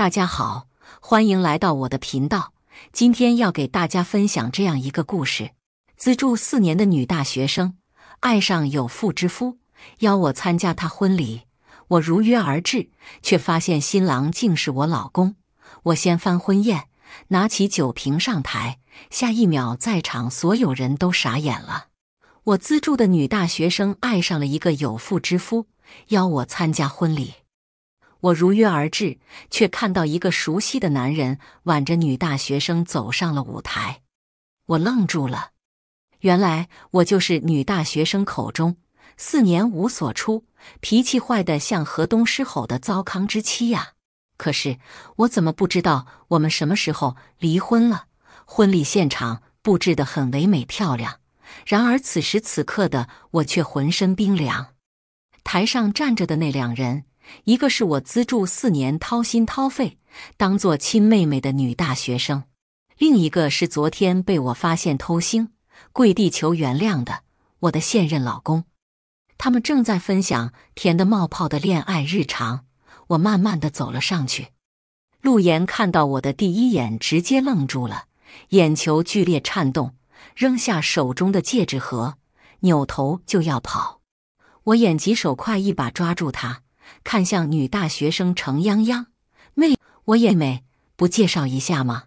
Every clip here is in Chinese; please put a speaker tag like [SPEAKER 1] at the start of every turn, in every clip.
[SPEAKER 1] 大家好，欢迎来到我的频道。今天要给大家分享这样一个故事：资助四年的女大学生，爱上有妇之夫，邀我参加她婚礼。我如约而至，却发现新郎竟是我老公。我先翻婚宴，拿起酒瓶上台，下一秒，在场所有人都傻眼了。我资助的女大学生爱上了一个有妇之夫，邀我参加婚礼。我如约而至，却看到一个熟悉的男人挽着女大学生走上了舞台。我愣住了，原来我就是女大学生口中四年无所出、脾气坏的像河东狮吼的糟糠之妻呀。可是我怎么不知道我们什么时候离婚了？婚礼现场布置的很唯美漂亮，然而此时此刻的我却浑身冰凉。台上站着的那两人。一个是我资助四年掏心掏肺当做亲妹妹的女大学生，另一个是昨天被我发现偷腥跪地求原谅的我的现任老公。他们正在分享甜的冒泡的恋爱日常。我慢慢的走了上去。陆岩看到我的第一眼，直接愣住了，眼球剧烈颤动，扔下手中的戒指盒，扭头就要跑。我眼疾手快，一把抓住他。看向女大学生程泱泱，妹，我妹妹，不介绍一下吗？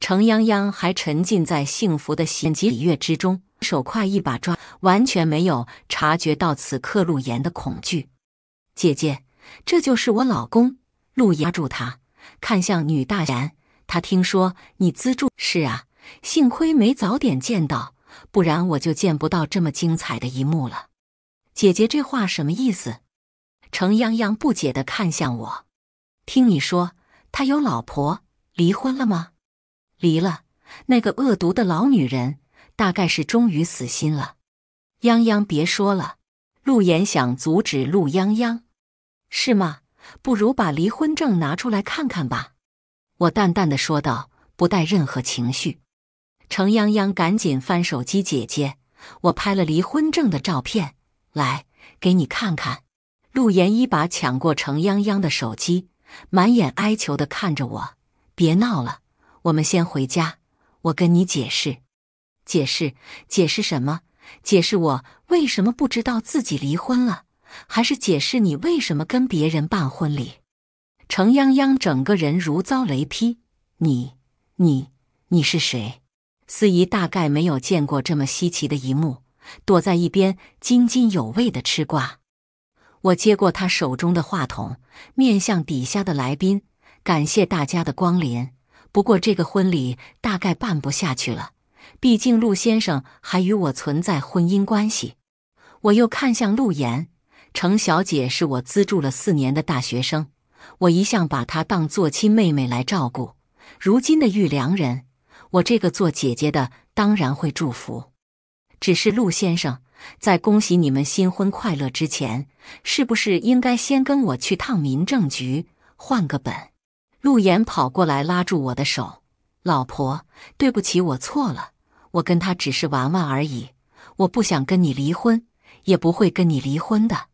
[SPEAKER 1] 程泱泱还沉浸在幸福的喜悦之中，手快一把抓，完全没有察觉到此刻陆岩的恐惧。姐姐，这就是我老公陆岩。住他，看向女大。然，他听说你资助是啊，幸亏没早点见到，不然我就见不到这么精彩的一幕了。姐姐，这话什么意思？程泱泱不解的看向我，听你说他有老婆，离婚了吗？离了，那个恶毒的老女人，大概是终于死心了。泱泱，别说了。陆岩想阻止陆泱泱，是吗？不如把离婚证拿出来看看吧。我淡淡的说道，不带任何情绪。程泱泱赶紧翻手机，姐姐，我拍了离婚证的照片，来给你看看。陆岩一把抢过程泱泱的手机，满眼哀求的看着我：“别闹了，我们先回家。我跟你解释，解释，解释什么？解释我为什么不知道自己离婚了，还是解释你为什么跟别人办婚礼？”程泱泱整个人如遭雷劈：“你，你，你是谁？”司仪大概没有见过这么稀奇的一幕，躲在一边津津有味的吃瓜。我接过他手中的话筒，面向底下的来宾，感谢大家的光临。不过这个婚礼大概办不下去了，毕竟陆先生还与我存在婚姻关系。我又看向陆岩，程小姐是我资助了四年的大学生，我一向把她当做亲妹妹来照顾。如今的玉良人，我这个做姐姐的当然会祝福。只是陆先生。在恭喜你们新婚快乐之前，是不是应该先跟我去趟民政局换个本？陆岩跑过来拉住我的手：“老婆，对不起，我错了，我跟他只是玩玩而已，我不想跟你离婚，也不会跟你离婚的。”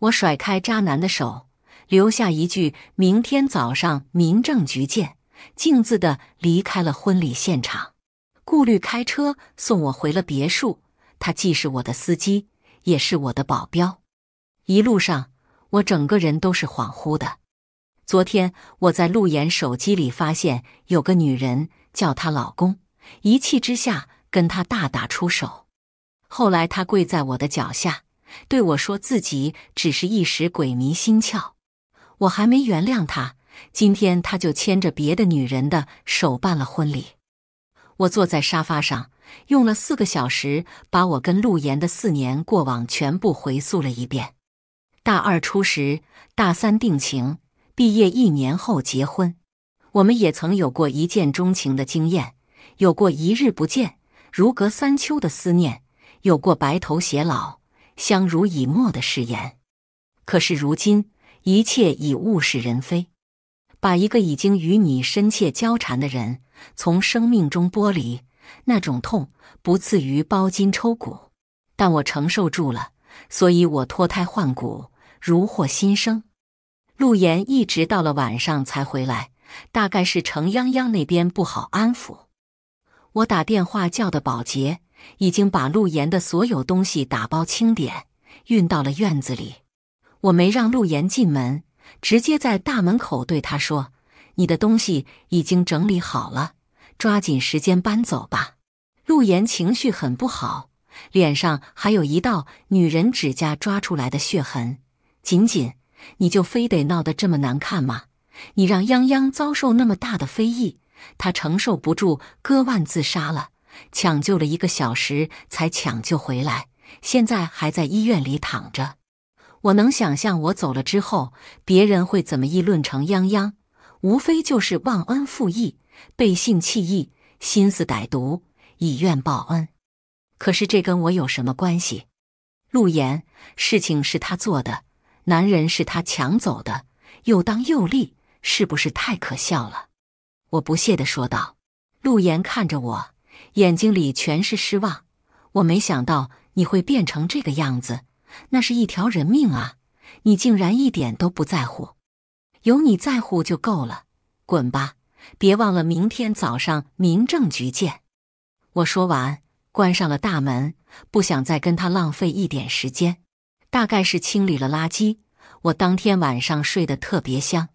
[SPEAKER 1] 我甩开渣男的手，留下一句“明天早上民政局见”，径自的离开了婚礼现场。顾虑开车送我回了别墅。他既是我的司机，也是我的保镖。一路上，我整个人都是恍惚的。昨天我在陆岩手机里发现有个女人叫她老公，一气之下跟她大打出手。后来他跪在我的脚下，对我说自己只是一时鬼迷心窍。我还没原谅他，今天他就牵着别的女人的手办了婚礼。我坐在沙发上，用了四个小时，把我跟陆岩的四年过往全部回溯了一遍。大二初识，大三定情，毕业一年后结婚。我们也曾有过一见钟情的经验，有过一日不见如隔三秋的思念，有过白头偕老、相濡以沫的誓言。可是如今，一切已物是人非。把一个已经与你深切交缠的人。从生命中剥离，那种痛不次于包筋抽骨，但我承受住了，所以我脱胎换骨，如获新生。陆岩一直到了晚上才回来，大概是程泱泱那边不好安抚。我打电话叫的保洁，已经把陆岩的所有东西打包清点，运到了院子里。我没让陆岩进门，直接在大门口对他说。你的东西已经整理好了，抓紧时间搬走吧。陆岩情绪很不好，脸上还有一道女人指甲抓出来的血痕。锦锦，你就非得闹得这么难看吗？你让泱泱遭受那么大的非议，他承受不住，割腕自杀了，抢救了一个小时才抢救回来，现在还在医院里躺着。我能想象，我走了之后，别人会怎么议论成泱泱。无非就是忘恩负义、背信弃义、心思歹毒，以怨报恩。可是这跟我有什么关系？陆言，事情是他做的，男人是他抢走的，又当又立，是不是太可笑了？我不屑地说道。陆言看着我，眼睛里全是失望。我没想到你会变成这个样子，那是一条人命啊！你竟然一点都不在乎。有你在乎就够了，滚吧！别忘了明天早上民政局见。我说完，关上了大门，不想再跟他浪费一点时间。大概是清理了垃圾，我当天晚上睡得特别香。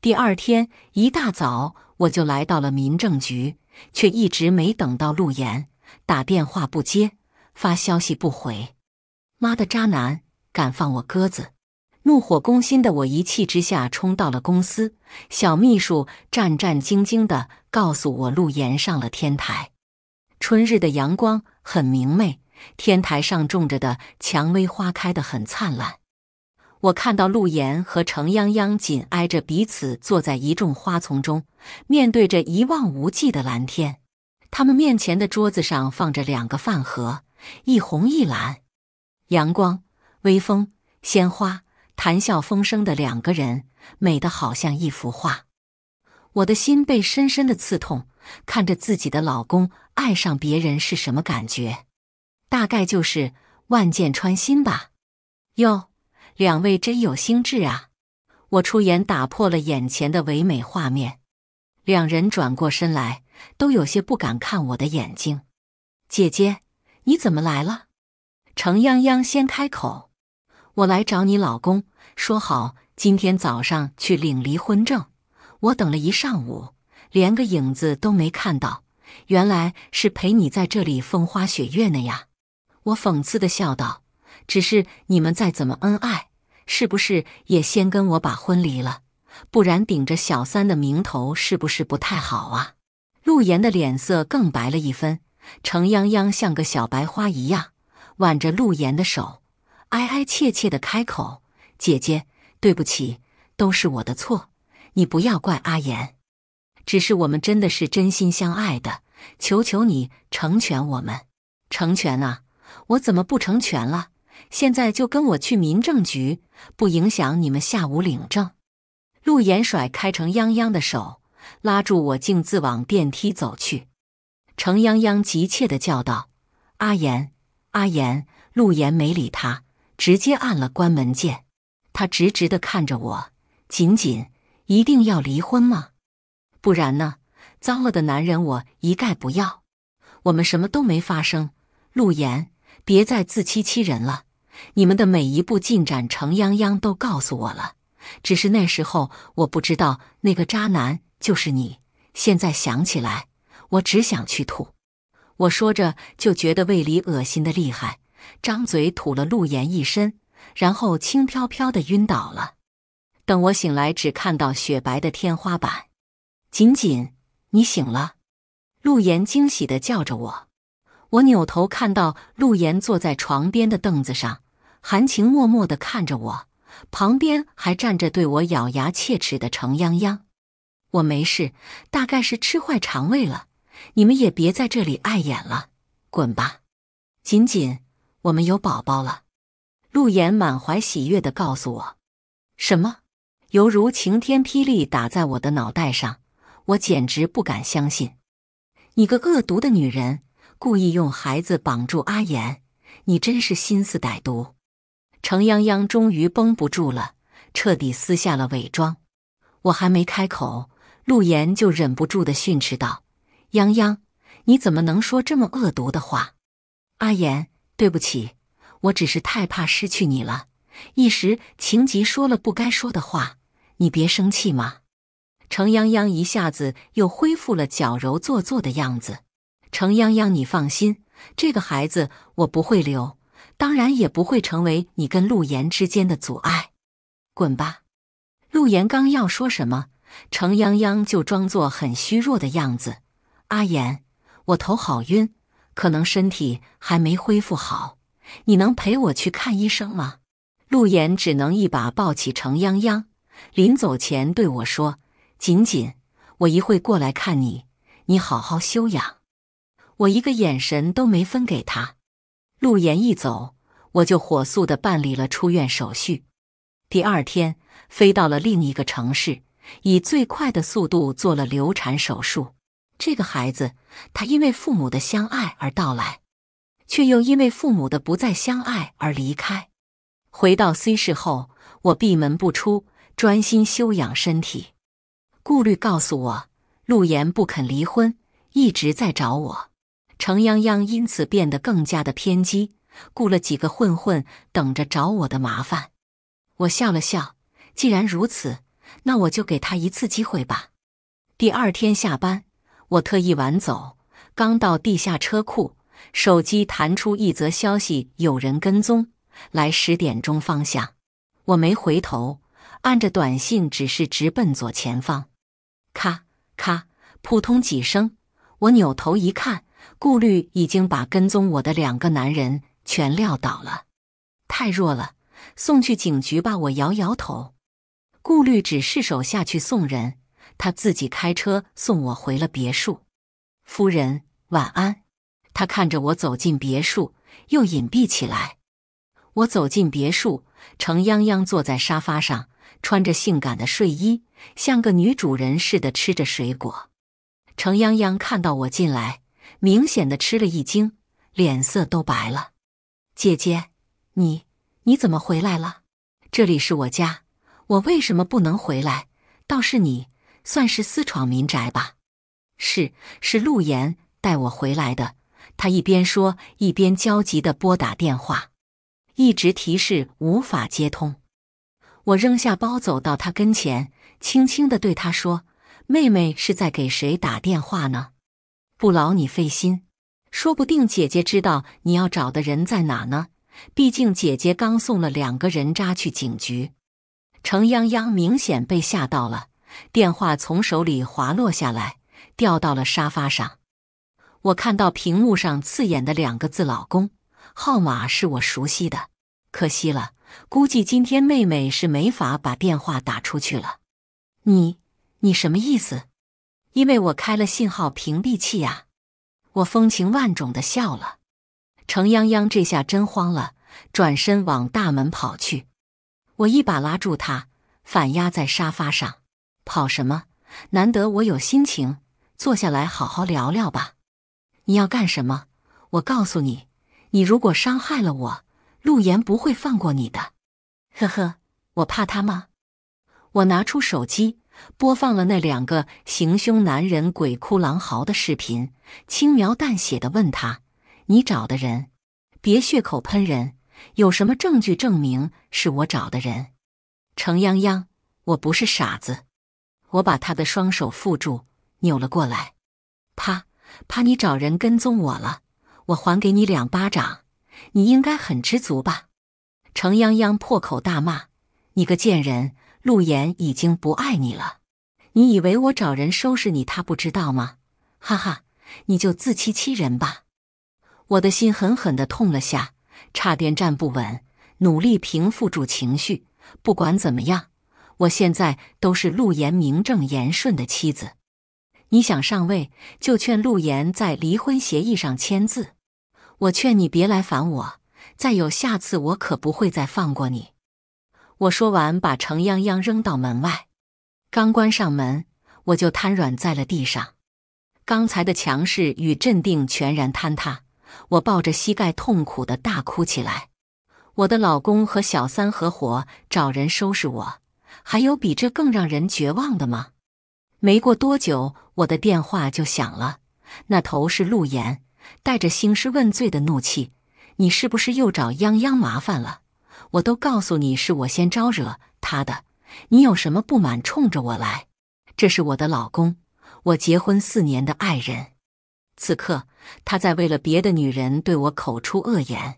[SPEAKER 1] 第二天一大早，我就来到了民政局，却一直没等到陆岩。打电话不接，发消息不回，妈的渣男，敢放我鸽子！怒火攻心的我一气之下冲到了公司，小秘书战战兢兢地告诉我，陆岩上了天台。春日的阳光很明媚，天台上种着的蔷薇花开得很灿烂。我看到陆岩和程泱泱紧挨着彼此坐在一众花丛中，面对着一望无际的蓝天。他们面前的桌子上放着两个饭盒，一红一蓝。阳光、微风、鲜花。谈笑风生的两个人，美得好像一幅画，我的心被深深的刺痛。看着自己的老公爱上别人是什么感觉？大概就是万箭穿心吧。哟，两位真有心智啊！我出言打破了眼前的唯美画面，两人转过身来，都有些不敢看我的眼睛。姐姐，你怎么来了？程泱泱先开口。我来找你老公，说好今天早上去领离婚证。我等了一上午，连个影子都没看到，原来是陪你在这里风花雪月呢呀！我讽刺的笑道：“只是你们再怎么恩爱，是不是也先跟我把婚离了？不然顶着小三的名头，是不是不太好啊？”陆岩的脸色更白了一分，程泱泱像个小白花一样，挽着陆岩的手。哀哀切切的开口：“姐姐，对不起，都是我的错，你不要怪阿言。只是我们真的是真心相爱的，求求你成全我们，成全啊！我怎么不成全了？现在就跟我去民政局，不影响你们下午领证。”陆言甩开程泱泱的手，拉住我，径自往电梯走去。程泱泱急切的叫道：“阿言，阿言！”陆言没理他。直接按了关门键，他直直的看着我，仅仅一定要离婚吗？不然呢？脏了的男人我一概不要。我们什么都没发生，陆岩，别再自欺欺人了。你们的每一步进展，程泱泱都告诉我了，只是那时候我不知道那个渣男就是你。现在想起来，我只想去吐。我说着就觉得胃里恶心的厉害。张嘴吐了陆岩一身，然后轻飘飘的晕倒了。等我醒来，只看到雪白的天花板。锦锦，你醒了！陆岩惊喜的叫着我。我扭头看到陆岩坐在床边的凳子上，含情脉脉的看着我，旁边还站着对我咬牙切齿的程泱泱。我没事，大概是吃坏肠胃了。你们也别在这里碍眼了，滚吧，锦锦。我们有宝宝了，陆岩满怀喜悦的告诉我。什么？犹如晴天霹雳打在我的脑袋上，我简直不敢相信！你个恶毒的女人，故意用孩子绑住阿岩，你真是心思歹毒！程泱泱终于绷不住了，彻底撕下了伪装。我还没开口，陆岩就忍不住的训斥道：“泱泱，你怎么能说这么恶毒的话？”阿岩。对不起，我只是太怕失去你了，一时情急说了不该说的话，你别生气嘛。程泱泱一下子又恢复了矫揉做作的样子。程泱泱，你放心，这个孩子我不会留，当然也不会成为你跟陆岩之间的阻碍。滚吧！陆岩刚要说什么，程泱泱就装作很虚弱的样子：“阿岩，我头好晕。”可能身体还没恢复好，你能陪我去看医生吗？陆岩只能一把抱起程泱泱，临走前对我说：“仅仅，我一会过来看你，你好好休养。”我一个眼神都没分给他。陆岩一走，我就火速的办理了出院手续，第二天飞到了另一个城市，以最快的速度做了流产手术。这个孩子，他因为父母的相爱而到来，却又因为父母的不再相爱而离开。回到 C 市后，我闭门不出，专心修养身体。顾虑告诉我，陆岩不肯离婚，一直在找我。程泱泱因此变得更加的偏激，雇了几个混混等着找我的麻烦。我笑了笑，既然如此，那我就给他一次机会吧。第二天下班。我特意晚走，刚到地下车库，手机弹出一则消息：有人跟踪，来十点钟方向。我没回头，按着短信，指示直奔左前方。咔咔，扑通几声，我扭头一看，顾虑已经把跟踪我的两个男人全撂倒了，太弱了，送去警局吧。我摇摇头，顾虑只是手下去送人。他自己开车送我回了别墅。夫人晚安。他看着我走进别墅，又隐蔽起来。我走进别墅，程泱泱坐在沙发上，穿着性感的睡衣，像个女主人似的吃着水果。程泱泱看到我进来，明显的吃了一惊，脸色都白了。姐姐，你你怎么回来了？这里是我家，我为什么不能回来？倒是你。算是私闯民宅吧，是是，陆岩带我回来的。他一边说，一边焦急地拨打电话，一直提示无法接通。我扔下包，走到他跟前，轻轻地对他说：“妹妹是在给谁打电话呢？不劳你费心，说不定姐姐知道你要找的人在哪呢。毕竟姐姐刚送了两个人渣去警局。”程泱泱明显被吓到了。电话从手里滑落下来，掉到了沙发上。我看到屏幕上刺眼的两个字“老公”，号码是我熟悉的。可惜了，估计今天妹妹是没法把电话打出去了。你你什么意思？因为我开了信号屏蔽器啊！我风情万种地笑了。程泱泱这下真慌了，转身往大门跑去。我一把拉住他，反压在沙发上。跑什么？难得我有心情，坐下来好好聊聊吧。你要干什么？我告诉你，你如果伤害了我，陆岩不会放过你的。呵呵，我怕他吗？我拿出手机，播放了那两个行凶男人鬼哭狼嚎的视频，轻描淡写的问他：“你找的人？别血口喷人，有什么证据证明是我找的人？”程泱泱，我不是傻子。我把他的双手缚住，扭了过来，啪！怕你找人跟踪我了，我还给你两巴掌，你应该很知足吧？程泱泱破口大骂：“你个贱人，陆岩已经不爱你了，你以为我找人收拾你，他不知道吗？”哈哈，你就自欺欺人吧！我的心狠狠的痛了下，差点站不稳，努力平复住情绪。不管怎么样。我现在都是陆岩名正言顺的妻子，你想上位就劝陆岩在离婚协议上签字。我劝你别来烦我，再有下次我可不会再放过你。我说完，把程泱泱扔到门外。刚关上门，我就瘫软在了地上。刚才的强势与镇定全然坍塌，我抱着膝盖痛苦的大哭起来。我的老公和小三合伙找人收拾我。还有比这更让人绝望的吗？没过多久，我的电话就响了，那头是陆岩，带着兴师问罪的怒气：“你是不是又找泱泱麻烦了？我都告诉你是我先招惹他的，你有什么不满冲着我来。”这是我的老公，我结婚四年的爱人，此刻他在为了别的女人对我口出恶言，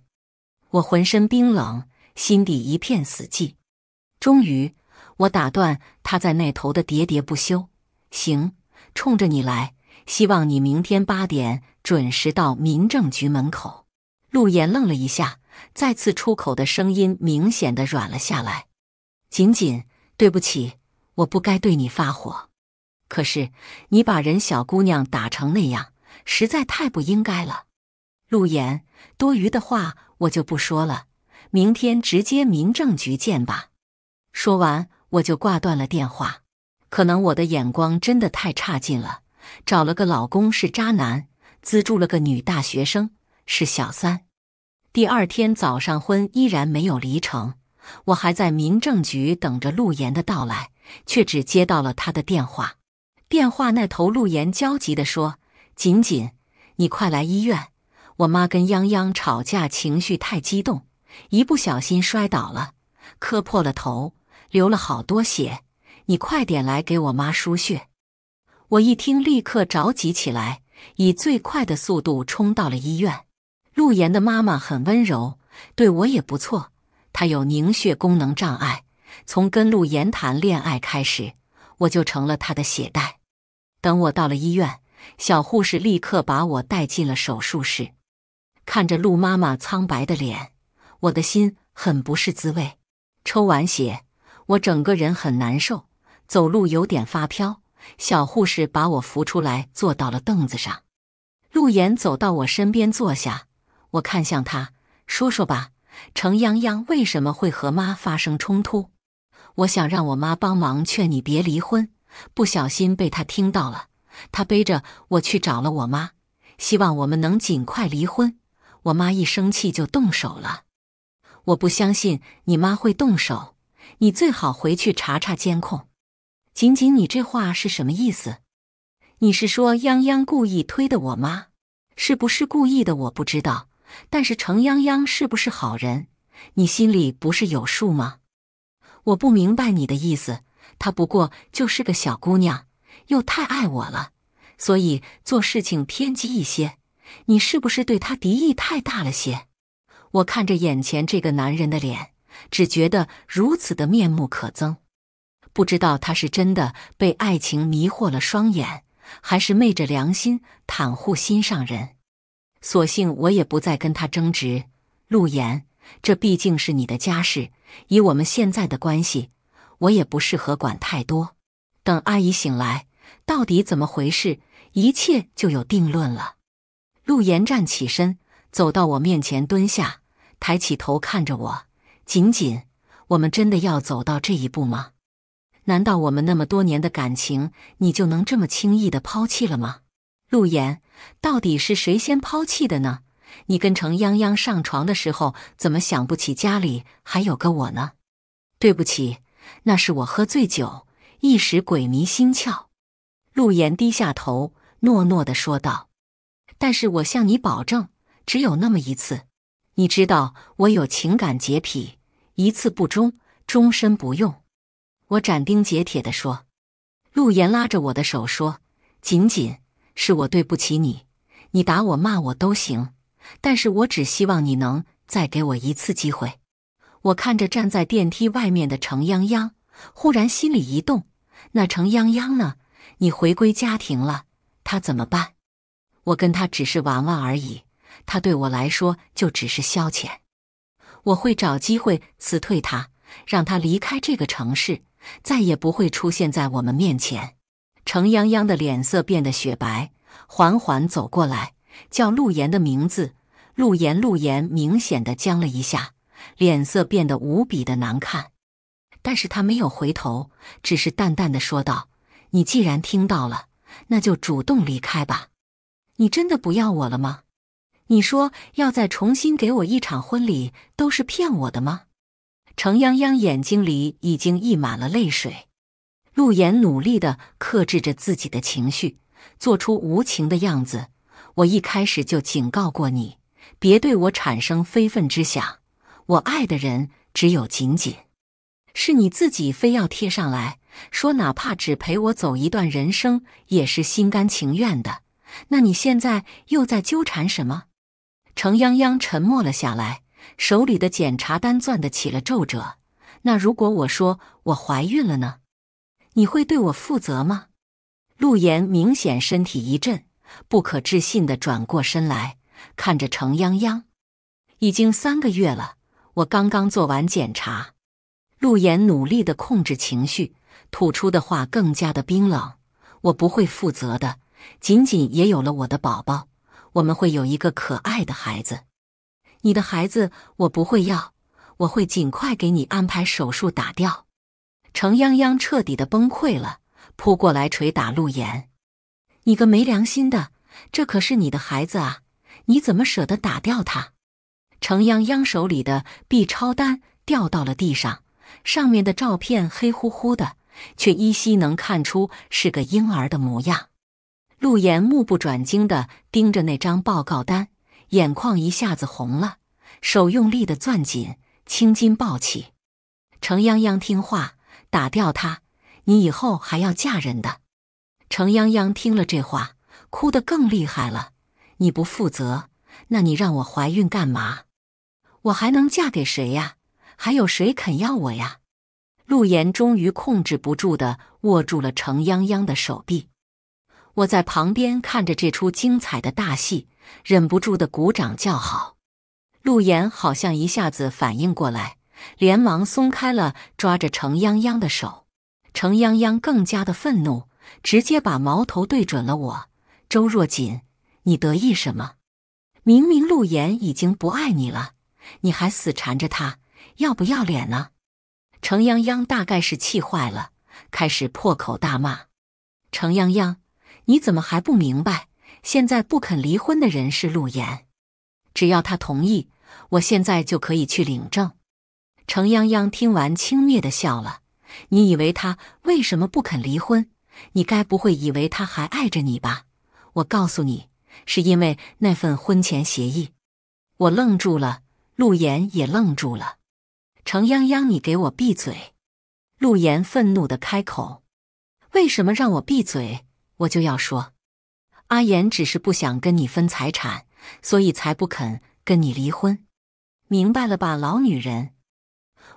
[SPEAKER 1] 我浑身冰冷，心底一片死寂。终于。我打断他在那头的喋喋不休。行，冲着你来。希望你明天八点准时到民政局门口。陆岩愣了一下，再次出口的声音明显的软了下来。仅仅，对不起，我不该对你发火。可是，你把人小姑娘打成那样，实在太不应该了。陆岩，多余的话我就不说了。明天直接民政局见吧。说完。我就挂断了电话。可能我的眼光真的太差劲了，找了个老公是渣男，资助了个女大学生是小三。第二天早上，婚依然没有离成，我还在民政局等着陆岩的到来，却只接到了他的电话。电话那头，陆岩焦急地说：“锦锦，你快来医院，我妈跟泱泱吵架，情绪太激动，一不小心摔倒了，磕破了头。”流了好多血，你快点来给我妈输血。我一听，立刻着急起来，以最快的速度冲到了医院。陆岩的妈妈很温柔，对我也不错。她有凝血功能障碍，从跟陆岩谈恋爱开始，我就成了她的血袋。等我到了医院，小护士立刻把我带进了手术室。看着陆妈妈苍白的脸，我的心很不是滋味。抽完血。我整个人很难受，走路有点发飘。小护士把我扶出来，坐到了凳子上。陆岩走到我身边坐下，我看向他，说说吧，程泱泱为什么会和妈发生冲突？我想让我妈帮忙劝你别离婚，不小心被他听到了，他背着我去找了我妈，希望我们能尽快离婚。我妈一生气就动手了。我不相信你妈会动手。你最好回去查查监控。仅仅你这话是什么意思？你是说泱泱故意推的我吗？是不是故意的我不知道。但是程泱泱是不是好人，你心里不是有数吗？我不明白你的意思。她不过就是个小姑娘，又太爱我了，所以做事情偏激一些。你是不是对她敌意太大了些？我看着眼前这个男人的脸。只觉得如此的面目可憎，不知道他是真的被爱情迷惑了双眼，还是昧着良心袒护心上人。索性我也不再跟他争执。陆言，这毕竟是你的家事，以我们现在的关系，我也不适合管太多。等阿姨醒来，到底怎么回事，一切就有定论了。陆言站起身，走到我面前，蹲下，抬起头看着我。仅仅，我们真的要走到这一步吗？难道我们那么多年的感情，你就能这么轻易的抛弃了吗？陆言，到底是谁先抛弃的呢？你跟程泱泱上床的时候，怎么想不起家里还有个我呢？对不起，那是我喝醉酒，一时鬼迷心窍。陆言低下头，诺诺的说道：“但是我向你保证，只有那么一次。你知道我有情感洁癖。”一次不忠，终身不用。我斩钉截铁地说。陆岩拉着我的手说：“仅仅是我对不起你，你打我骂我都行，但是我只希望你能再给我一次机会。”我看着站在电梯外面的程泱泱，忽然心里一动。那程泱泱呢？你回归家庭了，他怎么办？我跟他只是玩玩而已，他对我来说就只是消遣。我会找机会辞退他，让他离开这个城市，再也不会出现在我们面前。程泱泱的脸色变得雪白，缓缓走过来，叫陆岩的名字。陆岩，陆岩，明显的僵了一下，脸色变得无比的难看。但是他没有回头，只是淡淡的说道：“你既然听到了，那就主动离开吧。你真的不要我了吗？”你说要再重新给我一场婚礼，都是骗我的吗？程泱泱眼睛里已经溢满了泪水。陆言努力的克制着自己的情绪，做出无情的样子。我一开始就警告过你，别对我产生非分之想。我爱的人只有仅仅，是你自己非要贴上来说，哪怕只陪我走一段人生，也是心甘情愿的。那你现在又在纠缠什么？程泱泱沉默了下来，手里的检查单攥得起了皱褶。那如果我说我怀孕了呢？你会对我负责吗？陆岩明显身体一震，不可置信的转过身来看着程泱泱。已经三个月了，我刚刚做完检查。陆岩努力的控制情绪，吐出的话更加的冰冷：“我不会负责的，仅仅也有了我的宝宝。”我们会有一个可爱的孩子，你的孩子我不会要，我会尽快给你安排手术打掉。程泱泱彻底的崩溃了，扑过来捶打陆岩：“你个没良心的，这可是你的孩子啊！你怎么舍得打掉他？”程泱泱手里的 B 超单掉到了地上，上面的照片黑乎乎的，却依稀能看出是个婴儿的模样。陆岩目不转睛的盯着那张报告单，眼眶一下子红了，手用力的攥紧，青筋暴起。程泱泱听话，打掉他，你以后还要嫁人的。程泱泱听了这话，哭得更厉害了。你不负责，那你让我怀孕干嘛？我还能嫁给谁呀？还有谁肯要我呀？陆岩终于控制不住的握住了程泱泱的手臂。我在旁边看着这出精彩的大戏，忍不住的鼓掌叫好。陆岩好像一下子反应过来，连忙松开了抓着程泱泱的手。程泱泱更加的愤怒，直接把矛头对准了我。周若锦，你得意什么？明明陆岩已经不爱你了，你还死缠着他，要不要脸呢？程泱泱大概是气坏了，开始破口大骂。程泱泱。你怎么还不明白？现在不肯离婚的人是陆岩，只要他同意，我现在就可以去领证。程泱泱听完，轻蔑的笑了。你以为他为什么不肯离婚？你该不会以为他还爱着你吧？我告诉你，是因为那份婚前协议。我愣住了，陆岩也愣住了。程泱泱，你给我闭嘴！陆岩愤怒的开口：“为什么让我闭嘴？”我就要说，阿言只是不想跟你分财产，所以才不肯跟你离婚，明白了吧，老女人！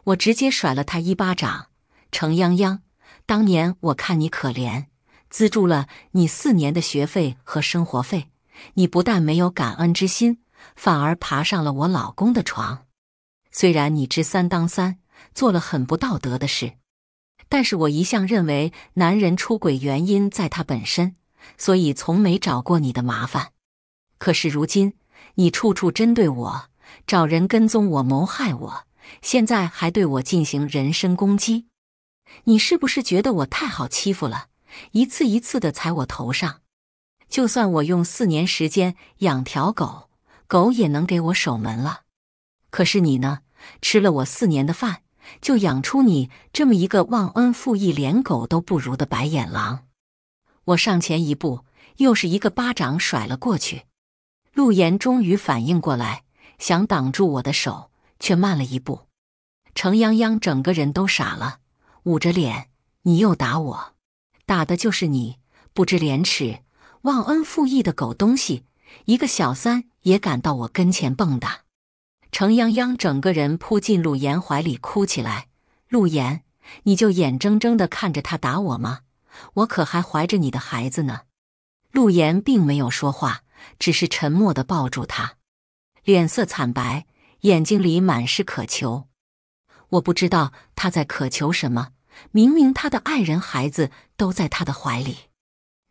[SPEAKER 1] 我直接甩了他一巴掌。程泱泱，当年我看你可怜，资助了你四年的学费和生活费，你不但没有感恩之心，反而爬上了我老公的床。虽然你知三当三，做了很不道德的事。但是我一向认为男人出轨原因在他本身，所以从没找过你的麻烦。可是如今你处处针对我，找人跟踪我、谋害我，现在还对我进行人身攻击。你是不是觉得我太好欺负了？一次一次的踩我头上，就算我用四年时间养条狗狗也能给我守门了。可是你呢？吃了我四年的饭。就养出你这么一个忘恩负义、连狗都不如的白眼狼！我上前一步，又是一个巴掌甩了过去。陆岩终于反应过来，想挡住我的手，却慢了一步。程泱泱整个人都傻了，捂着脸：“你又打我！打的就是你！不知廉耻、忘恩负义的狗东西！一个小三也敢到我跟前蹦跶！”程泱泱整个人扑进陆炎怀里哭起来，陆炎，你就眼睁睁的看着他打我吗？我可还怀着你的孩子呢。陆炎并没有说话，只是沉默的抱住他，脸色惨白，眼睛里满是渴求。我不知道他在渴求什么，明明他的爱人、孩子都在他的怀里。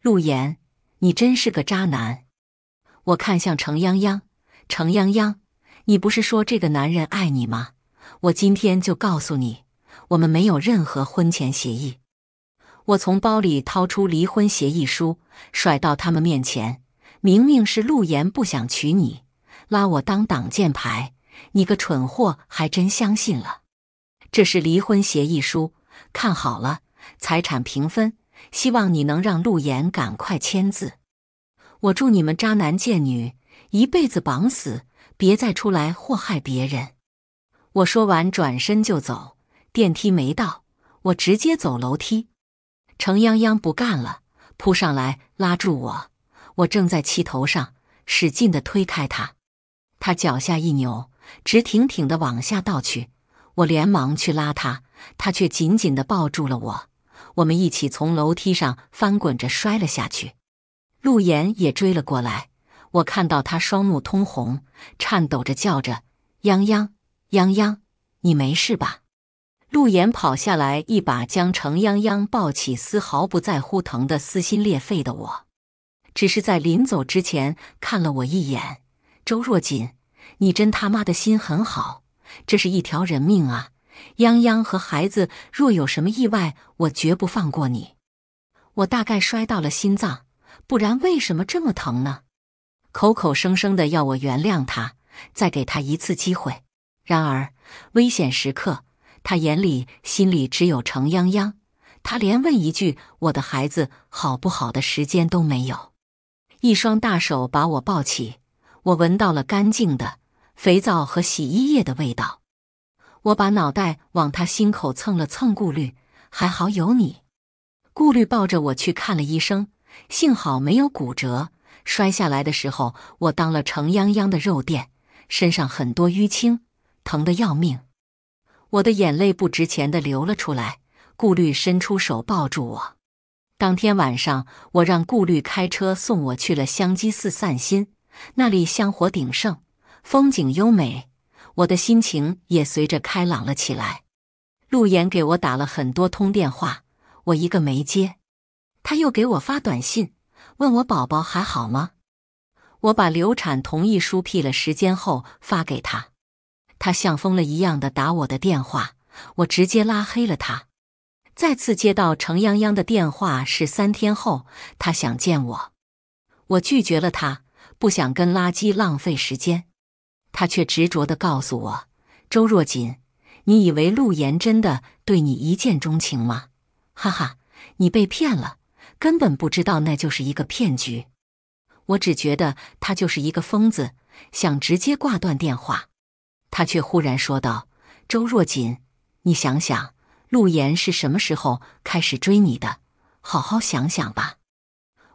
[SPEAKER 1] 陆炎，你真是个渣男！我看向程泱泱，程泱泱。你不是说这个男人爱你吗？我今天就告诉你，我们没有任何婚前协议。我从包里掏出离婚协议书，甩到他们面前。明明是陆岩不想娶你，拉我当挡箭牌，你个蠢货还真相信了。这是离婚协议书，看好了，财产平分。希望你能让陆岩赶快签字。我祝你们渣男贱女一辈子绑死。别再出来祸害别人！我说完，转身就走。电梯没到，我直接走楼梯。程泱泱不干了，扑上来拉住我。我正在气头上，使劲的推开他。他脚下一扭，直挺挺的往下倒去。我连忙去拉他，他却紧紧的抱住了我。我们一起从楼梯上翻滚着摔了下去。陆岩也追了过来。我看到他双目通红，颤抖着叫着：“泱泱泱泱，你没事吧？”陆炎跑下来，一把将程泱泱抱起，丝毫不在乎疼得撕心裂肺的我，只是在临走之前看了我一眼：“周若锦，你真他妈的心很好，这是一条人命啊！泱泱和孩子若有什么意外，我绝不放过你。”我大概摔到了心脏，不然为什么这么疼呢？口口声声的要我原谅他，再给他一次机会。然而危险时刻，他眼里心里只有程泱泱，他连问一句我的孩子好不好的时间都没有。一双大手把我抱起，我闻到了干净的肥皂和洗衣液的味道。我把脑袋往他心口蹭了蹭，顾虑还好有你。顾虑抱着我去看了医生，幸好没有骨折。摔下来的时候，我当了程泱泱的肉垫，身上很多淤青，疼得要命。我的眼泪不值钱的流了出来。顾虑伸出手抱住我。当天晚上，我让顾虑开车送我去了香积寺散心，那里香火鼎盛，风景优美，我的心情也随着开朗了起来。陆岩给我打了很多通电话，我一个没接，他又给我发短信。问我宝宝还好吗？我把流产同意书批了时间后发给他，他像疯了一样的打我的电话，我直接拉黑了他。再次接到程泱泱的电话是三天后，他想见我，我拒绝了他，不想跟垃圾浪费时间。他却执着的告诉我：“周若锦，你以为陆延真的对你一见钟情吗？哈哈，你被骗了。”根本不知道那就是一个骗局，我只觉得他就是一个疯子，想直接挂断电话。他却忽然说道：“周若锦，你想想，陆岩是什么时候开始追你的？好好想想吧。”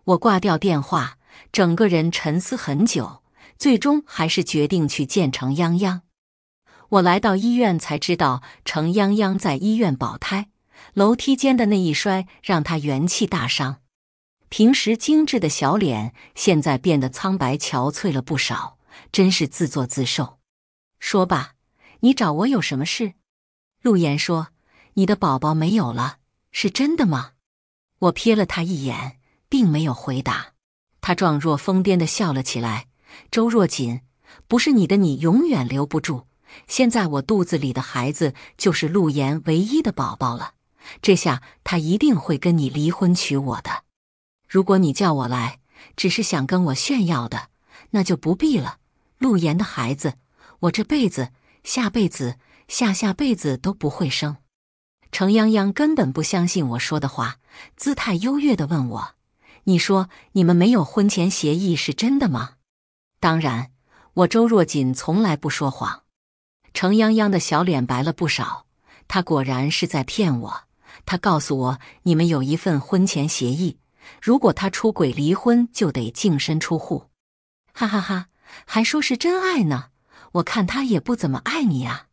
[SPEAKER 1] 我挂掉电话，整个人沉思很久，最终还是决定去见程泱泱。我来到医院，才知道程泱泱在医院保胎。楼梯间的那一摔让他元气大伤，平时精致的小脸现在变得苍白憔悴了不少，真是自作自受。说吧，你找我有什么事？陆岩说：“你的宝宝没有了，是真的吗？”我瞥了他一眼，并没有回答。他状若疯癫的笑了起来。周若锦，不是你的，你永远留不住。现在我肚子里的孩子就是陆岩唯一的宝宝了。这下他一定会跟你离婚娶我的。如果你叫我来，只是想跟我炫耀的，那就不必了。陆岩的孩子，我这辈子、下辈子、下下辈子都不会生。程泱泱根本不相信我说的话，姿态优越的问我：“你说你们没有婚前协议是真的吗？”当然，我周若锦从来不说谎。程泱泱的小脸白了不少，他果然是在骗我。他告诉我，你们有一份婚前协议，如果他出轨离婚，就得净身出户。哈哈哈，还说是真爱呢？我看他也不怎么爱你啊。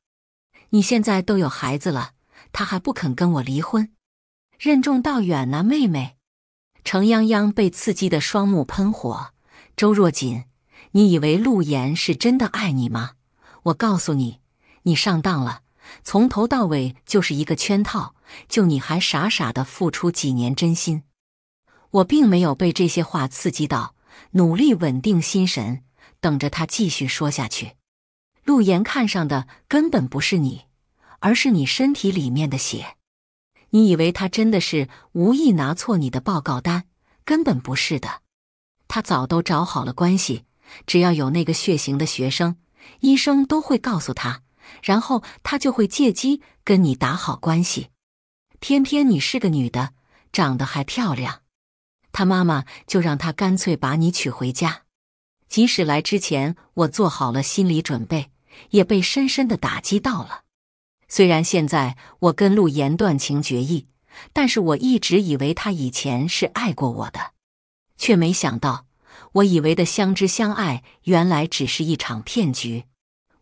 [SPEAKER 1] 你现在都有孩子了，他还不肯跟我离婚，任重道远呐，妹妹。程泱泱被刺激的双目喷火。周若锦，你以为陆岩是真的爱你吗？我告诉你，你上当了，从头到尾就是一个圈套。就你还傻傻的付出几年真心，我并没有被这些话刺激到，努力稳定心神，等着他继续说下去。陆岩看上的根本不是你，而是你身体里面的血。你以为他真的是无意拿错你的报告单，根本不是的。他早都找好了关系，只要有那个血型的学生，医生都会告诉他，然后他就会借机跟你打好关系。偏偏你是个女的，长得还漂亮，他妈妈就让他干脆把你娶回家。即使来之前我做好了心理准备，也被深深的打击到了。虽然现在我跟陆岩断情绝义，但是我一直以为他以前是爱过我的，却没想到我以为的相知相爱，原来只是一场骗局。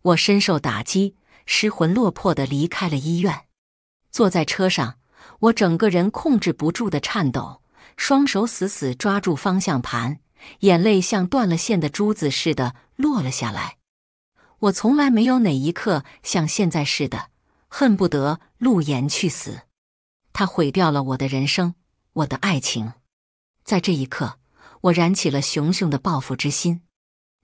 [SPEAKER 1] 我深受打击，失魂落魄的离开了医院，坐在车上。我整个人控制不住的颤抖，双手死死抓住方向盘，眼泪像断了线的珠子似的落了下来。我从来没有哪一刻像现在似的，恨不得陆岩去死。他毁掉了我的人生，我的爱情。在这一刻，我燃起了熊熊的报复之心。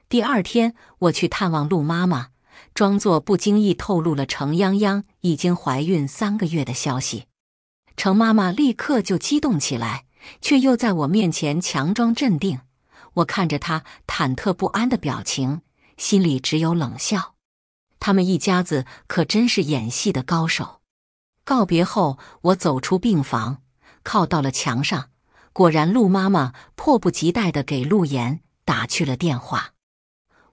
[SPEAKER 1] 第二天，我去探望陆妈妈，装作不经意透露了程央央已经怀孕三个月的消息。程妈妈立刻就激动起来，却又在我面前强装镇定。我看着她忐忑不安的表情，心里只有冷笑。他们一家子可真是演戏的高手。告别后，我走出病房，靠到了墙上。果然，陆妈妈迫不及待地给陆岩打去了电话。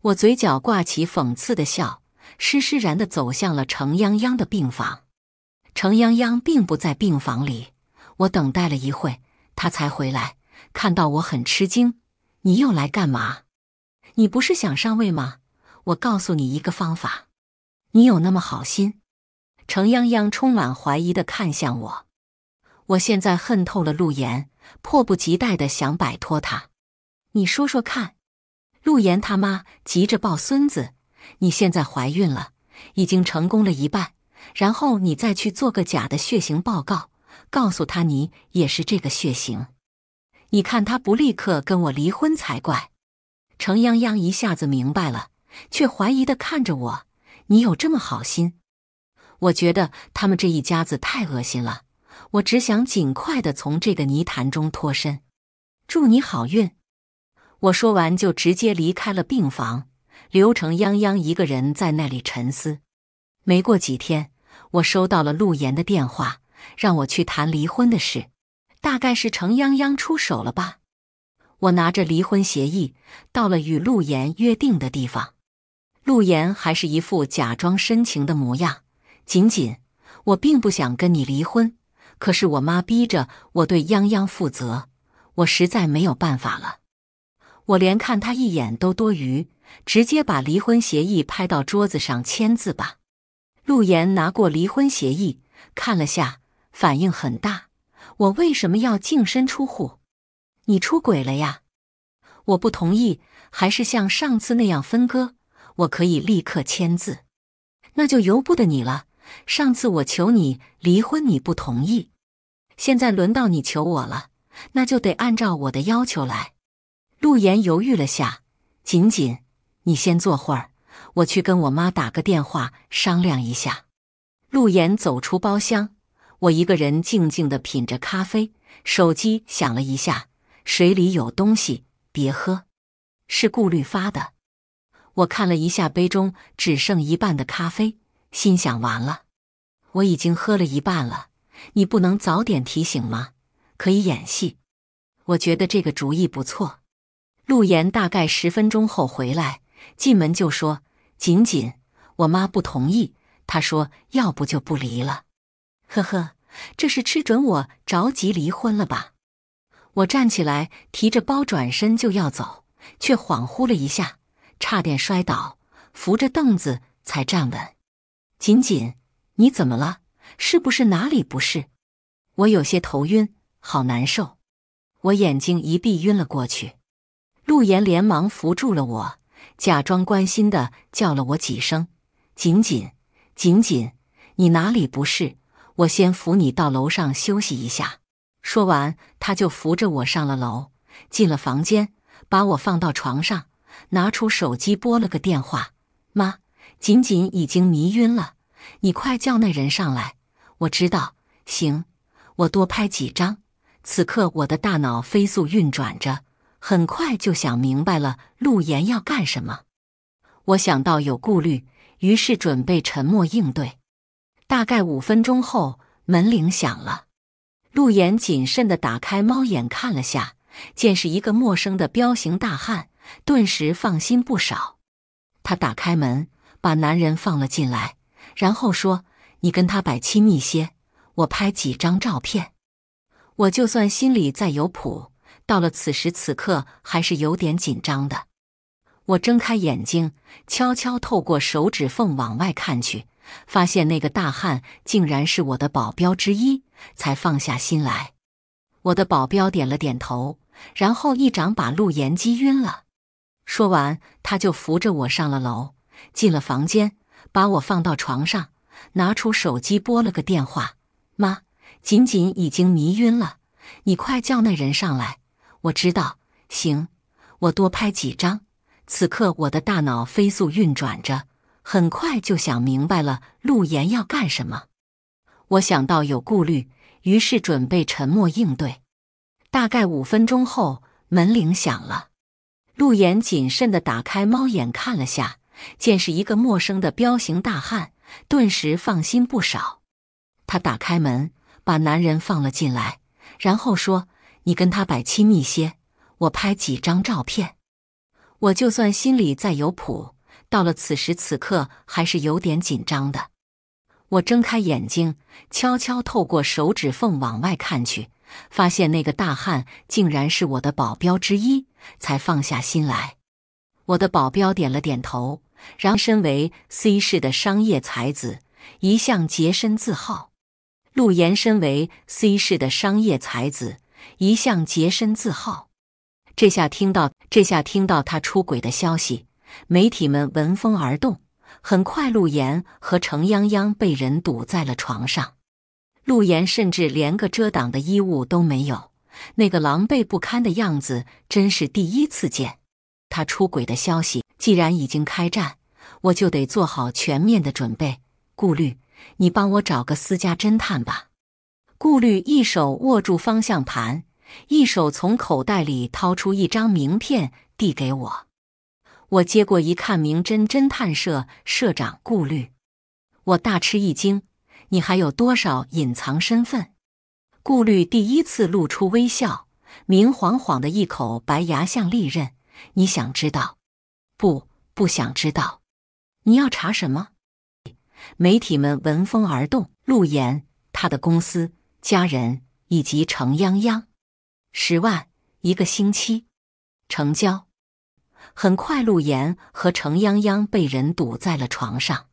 [SPEAKER 1] 我嘴角挂起讽刺的笑，施施然地走向了程泱泱的病房。程泱泱并不在病房里，我等待了一会，他才回来。看到我很吃惊，你又来干嘛？你不是想上位吗？我告诉你一个方法，你有那么好心？程泱泱充满怀疑的看向我。我现在恨透了陆岩，迫不及待的想摆脱他。你说说看，陆岩他妈急着抱孙子，你现在怀孕了，已经成功了一半。然后你再去做个假的血型报告，告诉他你也是这个血型，你看他不立刻跟我离婚才怪。程泱泱一下子明白了，却怀疑的看着我：“你有这么好心？”我觉得他们这一家子太恶心了，我只想尽快的从这个泥潭中脱身。祝你好运！我说完就直接离开了病房，留程泱泱一个人在那里沉思。没过几天，我收到了陆岩的电话，让我去谈离婚的事。大概是程泱泱出手了吧。我拿着离婚协议，到了与陆岩约定的地方。陆岩还是一副假装深情的模样。仅仅，我并不想跟你离婚，可是我妈逼着我对泱泱负责，我实在没有办法了。我连看他一眼都多余，直接把离婚协议拍到桌子上签字吧。陆岩拿过离婚协议看了下，反应很大。我为什么要净身出户？你出轨了呀？我不同意，还是像上次那样分割。我可以立刻签字，那就由不得你了。上次我求你离婚，你不同意，现在轮到你求我了，那就得按照我的要求来。陆岩犹豫了下，锦锦，你先坐会儿。我去跟我妈打个电话商量一下。陆岩走出包厢，我一个人静静的品着咖啡。手机响了一下，水里有东西，别喝，是顾律发的。我看了一下杯中只剩一半的咖啡，心想完了，我已经喝了一半了。你不能早点提醒吗？可以演戏，我觉得这个主意不错。陆岩大概十分钟后回来，进门就说。仅仅，我妈不同意。她说：“要不就不离了。”呵呵，这是吃准我着急离婚了吧？我站起来，提着包转身就要走，却恍惚了一下，差点摔倒，扶着凳子才站稳。仅仅，你怎么了？是不是哪里不适？我有些头晕，好难受。我眼睛一闭，晕了过去。陆岩连忙扶住了我。假装关心的叫了我几声，锦锦，锦锦，你哪里不适？我先扶你到楼上休息一下。说完，他就扶着我上了楼，进了房间，把我放到床上，拿出手机拨了个电话：“妈，锦锦已经迷晕了，你快叫那人上来。”我知道，行，我多拍几张。此刻，我的大脑飞速运转着。很快就想明白了，陆岩要干什么。我想到有顾虑，于是准备沉默应对。大概五分钟后，门铃响了。陆岩谨慎地打开猫眼看了下，见是一个陌生的彪形大汉，顿时放心不少。他打开门，把男人放了进来，然后说：“你跟他摆亲密些，我拍几张照片。我就算心里再有谱。”到了此时此刻，还是有点紧张的。我睁开眼睛，悄悄透过手指缝往外看去，发现那个大汉竟然是我的保镖之一，才放下心来。我的保镖点了点头，然后一掌把陆岩击晕了。说完，他就扶着我上了楼，进了房间，把我放到床上，拿出手机拨了个电话：“妈，仅仅已经迷晕了，你快叫那人上来。”我知道，行，我多拍几张。此刻我的大脑飞速运转着，很快就想明白了陆岩要干什么。我想到有顾虑，于是准备沉默应对。大概五分钟后，门铃响了。陆岩谨慎的打开猫眼看了下，见是一个陌生的彪形大汉，顿时放心不少。他打开门，把男人放了进来，然后说。你跟他摆亲密些，我拍几张照片。我就算心里再有谱，到了此时此刻还是有点紧张的。我睁开眼睛，悄悄透过手指缝往外看去，发现那个大汉竟然是我的保镖之一，才放下心来。我的保镖点了点头。然，身为 C 市的商业才子，一向洁身自好。陆炎身为 C 市的商业才子。一向洁身自好，这下听到这下听到他出轨的消息，媒体们闻风而动，很快陆岩和程泱泱被人堵在了床上。陆岩甚至连个遮挡的衣物都没有，那个狼狈不堪的样子真是第一次见。他出轨的消息，既然已经开战，我就得做好全面的准备。顾律，你帮我找个私家侦探吧。顾虑一手握住方向盘，一手从口袋里掏出一张名片递给我。我接过一看，名侦侦探社社长顾虑。我大吃一惊：“你还有多少隐藏身份？”顾虑第一次露出微笑，明晃晃的一口白牙像利刃。你想知道？不，不想知道。你要查什么？媒体们闻风而动，陆岩，他的公司。家人以及程泱泱，十万一个星期，成交。很快，陆岩和程泱泱被人堵在了床上。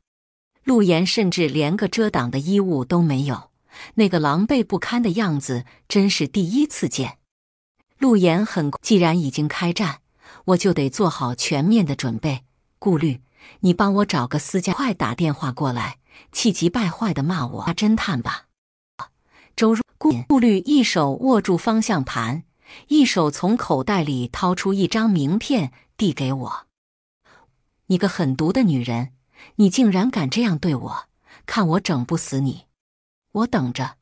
[SPEAKER 1] 陆岩甚至连个遮挡的衣物都没有，那个狼狈不堪的样子真是第一次见。陆岩很，既然已经开战，我就得做好全面的准备。顾虑，你帮我找个私家，快打电话过来，气急败坏的骂我，侦探吧。周若顾虑一手握住方向盘，一手从口袋里掏出一张名片递给我：“你个狠毒的女人，你竟然敢这样对我，看我整不死你！我等着。”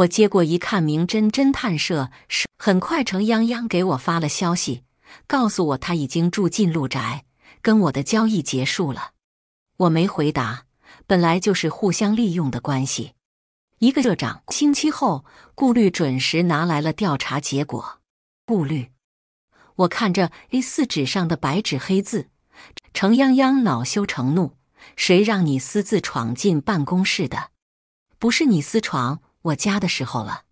[SPEAKER 1] 我接过一看，名侦侦探社。很快，程泱泱给我发了消息，告诉我他已经住进陆宅，跟我的交易结束了。我没回答，本来就是互相利用的关系。一个社长。星期后，顾虑准时拿来了调查结果。顾虑，我看着 A4 纸上的白纸黑字，程泱泱恼羞成怒：“谁让你私自闯进办公室的？不是你私闯我家的时候了。”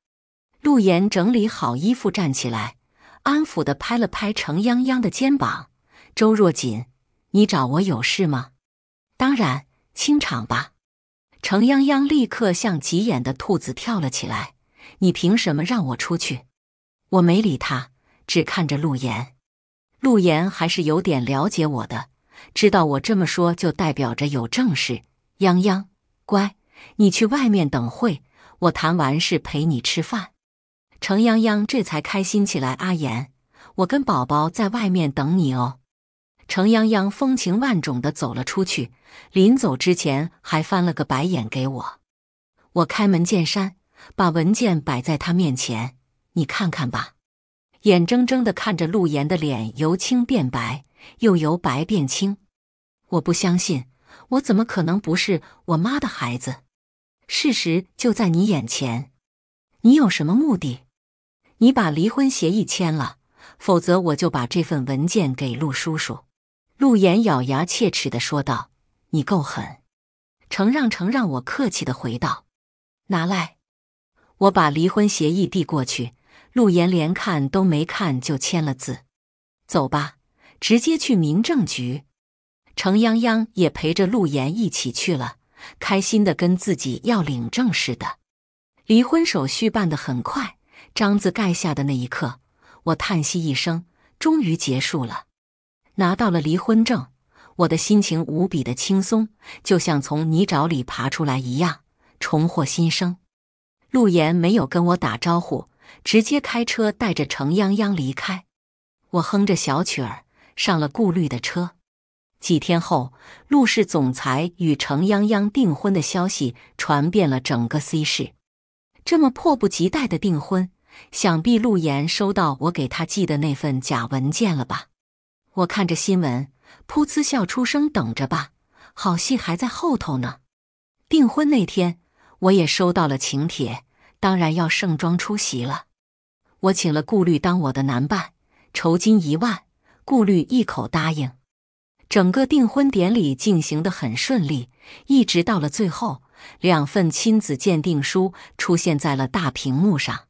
[SPEAKER 1] 陆岩整理好衣服，站起来，安抚的拍了拍程泱泱的肩膀：“周若锦，你找我有事吗？”“当然，清场吧。”程泱泱立刻像急眼的兔子跳了起来，“你凭什么让我出去？”我没理他，只看着陆岩。陆岩还是有点了解我的，知道我这么说就代表着有正事。泱泱，乖，你去外面等会，我谈完事陪你吃饭。程泱泱这才开心起来：“阿岩，我跟宝宝在外面等你哦。”程泱泱风情万种的走了出去，临走之前还翻了个白眼给我。我开门见山，把文件摆在他面前，你看看吧。眼睁睁的看着陆岩的脸由青变白，又由白变青，我不相信，我怎么可能不是我妈的孩子？事实就在你眼前，你有什么目的？你把离婚协议签了，否则我就把这份文件给陆叔叔。陆岩咬牙切齿的说道：“你够狠。”程让程让，我客气的回道：“拿来。”我把离婚协议递过去，陆岩连看都没看就签了字。走吧，直接去民政局。程泱泱也陪着陆岩一起去了，开心的跟自己要领证似的。离婚手续办的很快，章子盖下的那一刻，我叹息一声，终于结束了。拿到了离婚证，我的心情无比的轻松，就像从泥沼里爬出来一样，重获新生。陆岩没有跟我打招呼，直接开车带着程泱泱离开。我哼着小曲儿上了顾绿的车。几天后，陆氏总裁与程泱泱订婚的消息传遍了整个 C 市。这么迫不及待的订婚，想必陆岩收到我给他寄的那份假文件了吧？我看着新闻，噗呲笑出声。等着吧，好戏还在后头呢。订婚那天，我也收到了请帖，当然要盛装出席了。我请了顾虑当我的男伴，酬金一万，顾虑一口答应。整个订婚典礼进行的很顺利，一直到了最后，两份亲子鉴定书出现在了大屏幕上。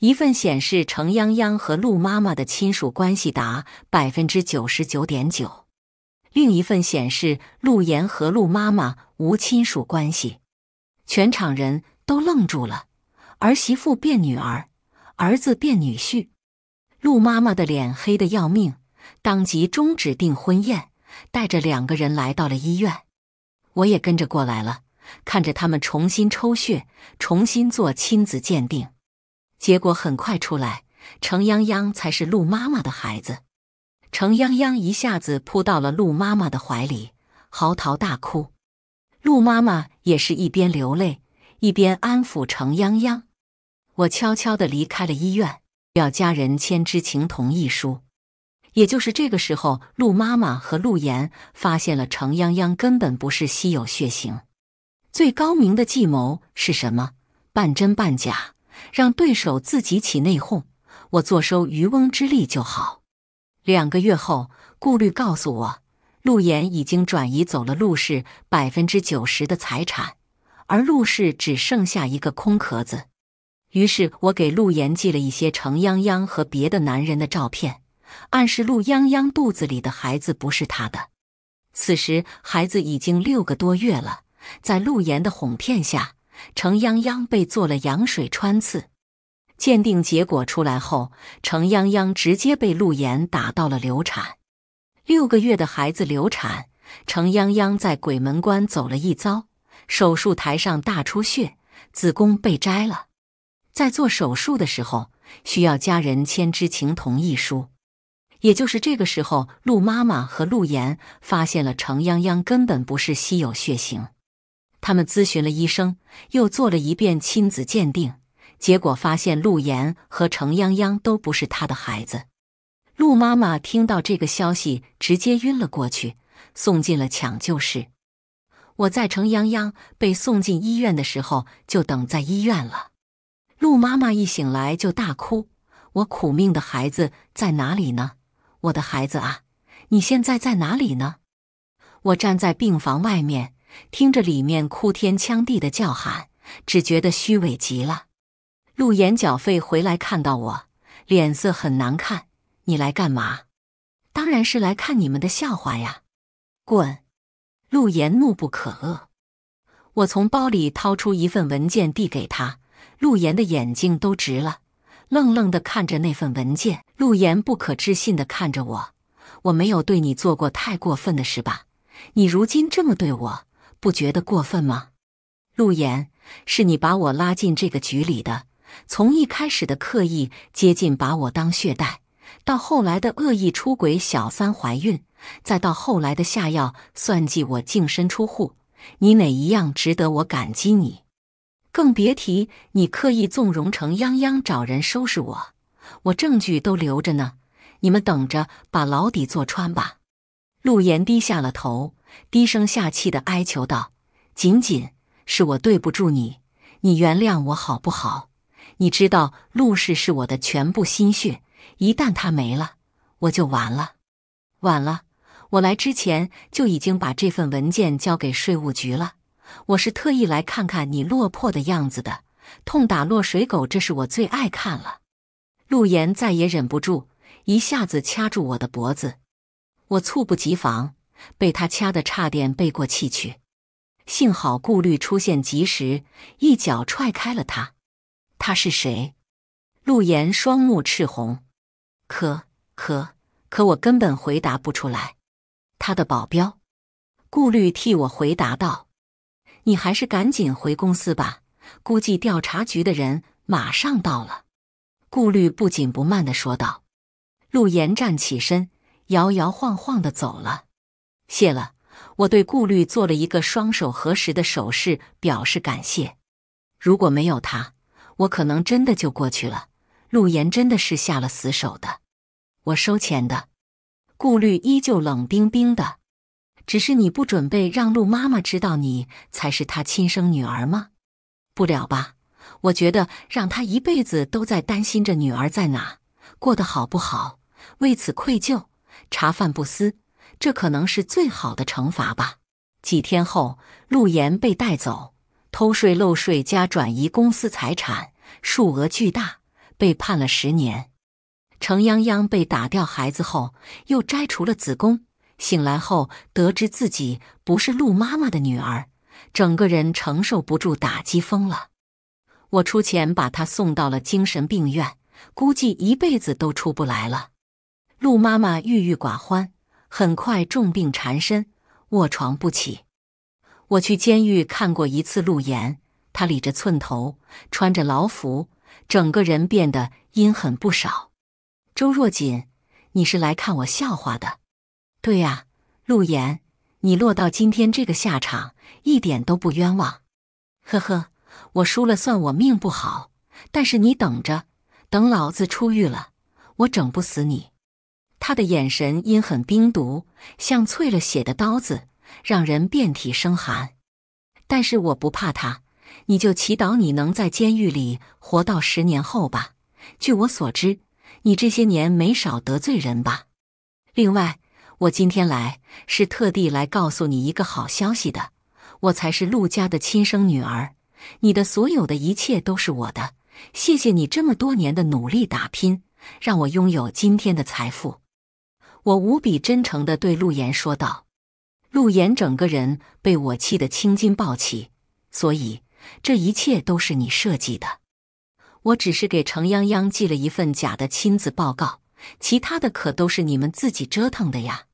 [SPEAKER 1] 一份显示程泱泱和陆妈妈的亲属关系达百分之九十九点九，另一份显示陆岩和陆妈妈无亲属关系。全场人都愣住了，儿媳妇变女儿，儿子变女婿，陆妈妈的脸黑得要命，当即终止订婚宴，带着两个人来到了医院。我也跟着过来了，看着他们重新抽血，重新做亲子鉴定。结果很快出来，程泱泱才是鹿妈妈的孩子。程泱泱一下子扑到了鹿妈妈的怀里，嚎啕大哭。鹿妈妈也是一边流泪一边安抚程泱泱。我悄悄的离开了医院，要家人签知情同意书。也就是这个时候，鹿妈妈和鹿岩发现了程泱泱根本不是稀有血型。最高明的计谋是什么？半真半假。让对手自己起内讧，我坐收渔翁之利就好。两个月后，顾虑告诉我，陆岩已经转移走了陆氏百分之九十的财产，而陆氏只剩下一个空壳子。于是我给陆岩寄了一些程泱泱和别的男人的照片，暗示陆泱泱肚子里的孩子不是他的。此时，孩子已经六个多月了，在陆岩的哄骗下。程泱泱被做了羊水穿刺，鉴定结果出来后，程泱泱直接被陆岩打到了流产。六个月的孩子流产，程泱泱在鬼门关走了一遭。手术台上大出血，子宫被摘了。在做手术的时候，需要家人签知情同意书。也就是这个时候，陆妈妈和陆岩发现了程泱泱根本不是稀有血型。他们咨询了医生，又做了一遍亲子鉴定，结果发现陆岩和程泱泱都不是他的孩子。陆妈妈听到这个消息，直接晕了过去，送进了抢救室。我在程泱泱被送进医院的时候，就等在医院了。陆妈妈一醒来就大哭：“我苦命的孩子在哪里呢？我的孩子啊，你现在在哪里呢？”我站在病房外面。听着里面哭天抢地的叫喊，只觉得虚伪极了。陆岩缴费回来，看到我，脸色很难看。你来干嘛？当然是来看你们的笑话呀！滚！陆岩怒不可遏。我从包里掏出一份文件递给他，陆岩的眼睛都直了，愣愣的看着那份文件。陆岩不可置信的看着我：“我没有对你做过太过分的事吧？你如今这么对我？”不觉得过分吗，陆岩？是你把我拉进这个局里的。从一开始的刻意接近，把我当血袋，到后来的恶意出轨，小三怀孕，再到后来的下药算计我净身出户，你哪一样值得我感激你？更别提你刻意纵容成泱泱找人收拾我，我证据都留着呢，你们等着把牢底坐穿吧。陆岩低下了头。低声下气的哀求道：“仅仅是我对不住你，你原谅我好不好？你知道陆氏是我的全部心血，一旦他没了，我就完了。晚了，我来之前就已经把这份文件交给税务局了。我是特意来看看你落魄的样子的，痛打落水狗，这是我最爱看了。”陆岩再也忍不住，一下子掐住我的脖子，我猝不及防。被他掐得差点背过气去，幸好顾虑出现及时，一脚踹开了他。他是谁？陆岩双目赤红，可可可，我根本回答不出来。他的保镖，顾虑替我回答道：“你还是赶紧回公司吧，估计调查局的人马上到了。”顾虑不紧不慢的说道。陆岩站起身，摇摇晃晃的走了。谢了，我对顾虑做了一个双手合十的手势，表示感谢。如果没有他，我可能真的就过去了。陆岩真的是下了死手的。我收钱的，顾虑依旧冷冰冰的。只是你不准备让陆妈妈知道你才是她亲生女儿吗？不了吧，我觉得让她一辈子都在担心着女儿在哪，过得好不好，为此愧疚，茶饭不思。这可能是最好的惩罚吧。几天后，陆岩被带走，偷税漏税加转移公司财产，数额巨大，被判了十年。程泱泱被打掉孩子后，又摘除了子宫，醒来后得知自己不是陆妈妈的女儿，整个人承受不住打击，疯了。我出钱把她送到了精神病院，估计一辈子都出不来了。陆妈妈郁郁寡欢。很快重病缠身，卧床不起。我去监狱看过一次陆岩，他理着寸头，穿着牢服，整个人变得阴狠不少。周若锦，你是来看我笑话的？对呀，陆岩，你落到今天这个下场，一点都不冤枉。呵呵，我输了算我命不好，但是你等着，等老子出狱了，我整不死你。他的眼神阴狠冰毒，像淬了血的刀子，让人遍体生寒。但是我不怕他，你就祈祷你能在监狱里活到十年后吧。据我所知，你这些年没少得罪人吧？另外，我今天来是特地来告诉你一个好消息的。我才是陆家的亲生女儿，你的所有的一切都是我的。谢谢你这么多年的努力打拼，让我拥有今天的财富。我无比真诚的对陆岩说道：“陆岩，整个人被我气得青筋暴起，所以这一切都是你设计的。我只是给程泱泱寄了一份假的亲子报告，其他的可都是你们自己折腾的呀。”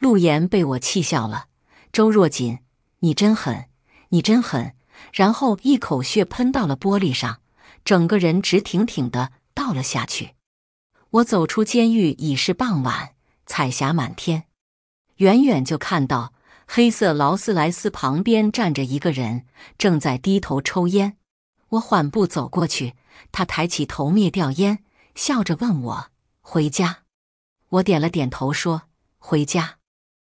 [SPEAKER 1] 陆岩被我气笑了：“周若锦，你真狠，你真狠！”然后一口血喷到了玻璃上，整个人直挺挺的倒了下去。我走出监狱已是傍晚。彩霞满天，远远就看到黑色劳斯莱斯旁边站着一个人，正在低头抽烟。我缓步走过去，他抬起头灭掉烟，笑着问我：“回家？”我点了点头，说：“回家。”